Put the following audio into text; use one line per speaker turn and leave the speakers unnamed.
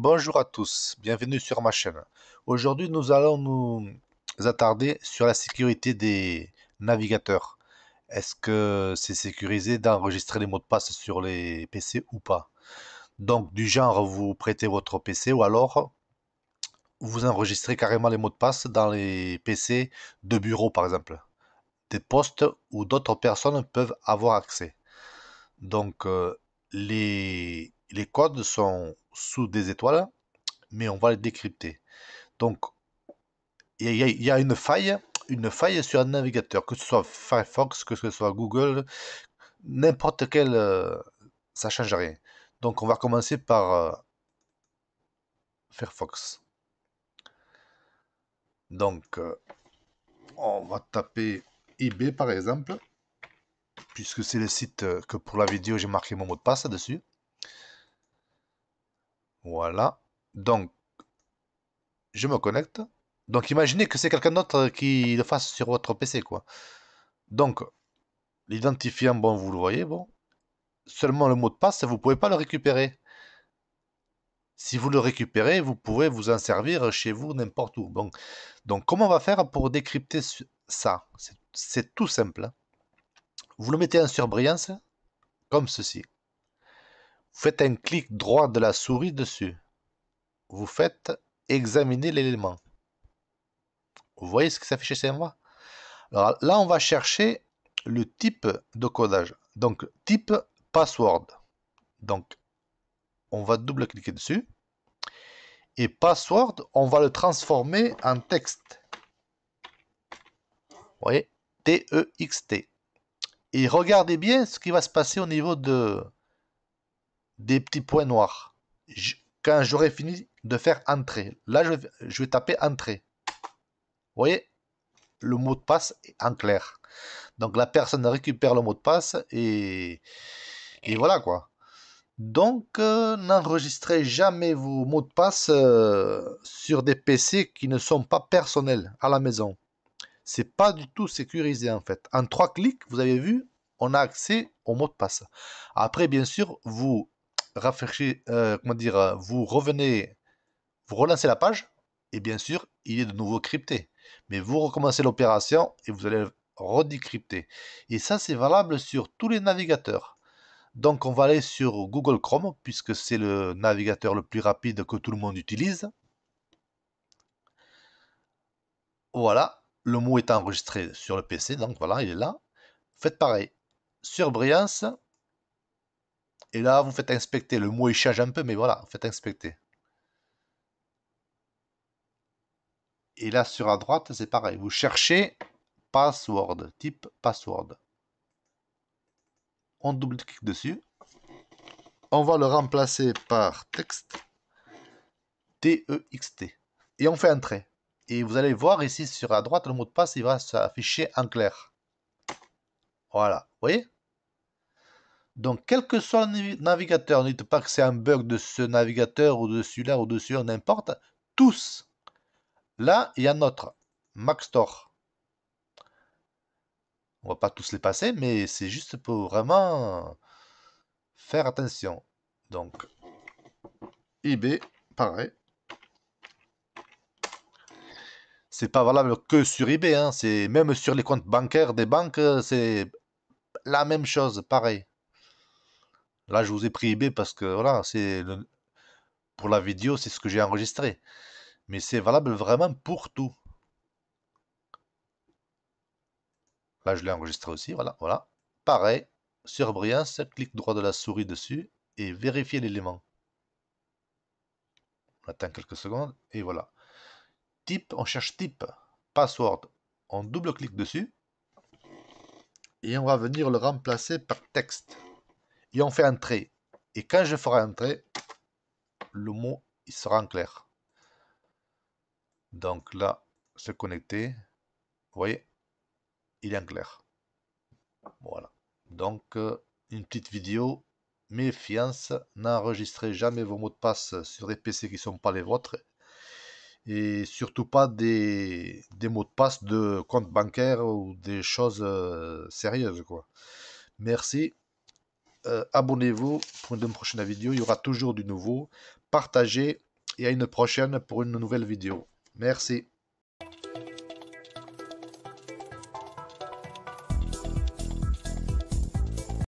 Bonjour à tous, bienvenue sur ma chaîne. Aujourd'hui, nous allons nous attarder sur la sécurité des navigateurs. Est-ce que c'est sécurisé d'enregistrer les mots de passe sur les PC ou pas Donc, du genre, vous prêtez votre PC ou alors vous enregistrez carrément les mots de passe dans les PC de bureau, par exemple. Des postes où d'autres personnes peuvent avoir accès. Donc, euh, les, les codes sont sous des étoiles, mais on va les décrypter. Donc, il y, a une faille, une faille sur un navigateur, que ce soit Firefox, que ce soit Google, n'importe quel, euh, ça change rien. Donc, on va commencer par euh, Firefox. Donc, euh, on va taper eBay par exemple, puisque c'est le site que pour la vidéo j'ai marqué mon mot de passe dessus. Voilà. Donc, je me connecte. Donc, imaginez que c'est quelqu'un d'autre qui le fasse sur votre PC, quoi. Donc, l'identifiant, bon, vous le voyez, bon. Seulement le mot de passe, vous ne pouvez pas le récupérer. Si vous le récupérez, vous pouvez vous en servir chez vous n'importe où. Bon. Donc, comment on va faire pour décrypter ça C'est tout simple. Hein. Vous le mettez en surbrillance, comme ceci faites un clic droit de la souris dessus. Vous faites examiner l'élément. Vous voyez ce qui s'affiche chez moi Alors là, on va chercher le type de codage. Donc, type password. Donc, on va double-cliquer dessus. Et password, on va le transformer en texte. Vous voyez T-E-X-T. E et regardez bien ce qui va se passer au niveau de, des petits points noirs. quand j'aurai fini de faire entrer, là je, vais taper entrer. Vous voyez Le mot de passe est en clair. Donc la personne récupère le mot de passe et, et voilà quoi. Donc, euh, n'enregistrez jamais vos mots de passe euh, sur des PC qui ne sont pas personnels à la maison. C'est pas du tout sécurisé en fait. En trois clics, vous avez vu, on a accès au mot de passe. Après, bien sûr, vous rafraîchir, euh, comment dire, euh, vous revenez, vous relancez la page, et bien sûr, il est de nouveau crypté. Mais vous recommencez l'opération et vous allez redécrypter. Et ça, c'est valable sur tous les navigateurs. Donc, on va aller sur Google Chrome, puisque c'est le navigateur le plus rapide que tout le monde utilise. Voilà, le mot est enregistré sur le PC, donc voilà, il est là. Faites pareil. Sur Brillance, et là, vous faites inspecter. Le mot, il change un peu, mais voilà, vous faites inspecter. Et là, sur la droite, c'est pareil. Vous cherchez password, type password. On double-clique dessus. On va le remplacer par texte. T-E-X-T. E et on fait trait. Et vous allez voir ici sur la droite, le mot de passe, il va s'afficher en clair. Voilà, vous voyez donc, quel que soit le navigateur, ne pas que c'est un bug de ce navigateur ou de celui-là ou de celui-là, n'importe. Tous. Là, il y a notre Mac Store. On va pas tous les passer, mais c'est juste pour vraiment faire attention. Donc, eBay, pareil. C'est pas valable que sur eBay, hein, c'est même sur les comptes bancaires des banques, c'est la même chose, pareil. Là, je vous ai pris parce que voilà, c'est le... pour la vidéo, c'est ce que j'ai enregistré. Mais c'est valable vraiment pour tout. Là, je l'ai enregistré aussi, voilà, voilà. Pareil, sur brillance, clic droit de la souris dessus et vérifier l'élément. On attend quelques secondes et voilà. Type, on cherche type, password. On double-clique dessus et on va venir le remplacer par texte et on fait un trait. Et quand je ferai un trait, le mot il sera en clair. Donc là, c'est connecté vous voyez, il est en clair. Voilà. Donc, euh, une petite vidéo. Méfiance, n'enregistrez jamais vos mots de passe sur des PC qui ne sont pas les vôtres. Et surtout pas des, mots de passe de compte bancaire ou des choses euh, sérieuses. Quoi. Merci. Euh, abonnez-vous pour une prochaine vidéo. Il y aura toujours du nouveau. Partagez et à une prochaine pour une nouvelle vidéo. Merci.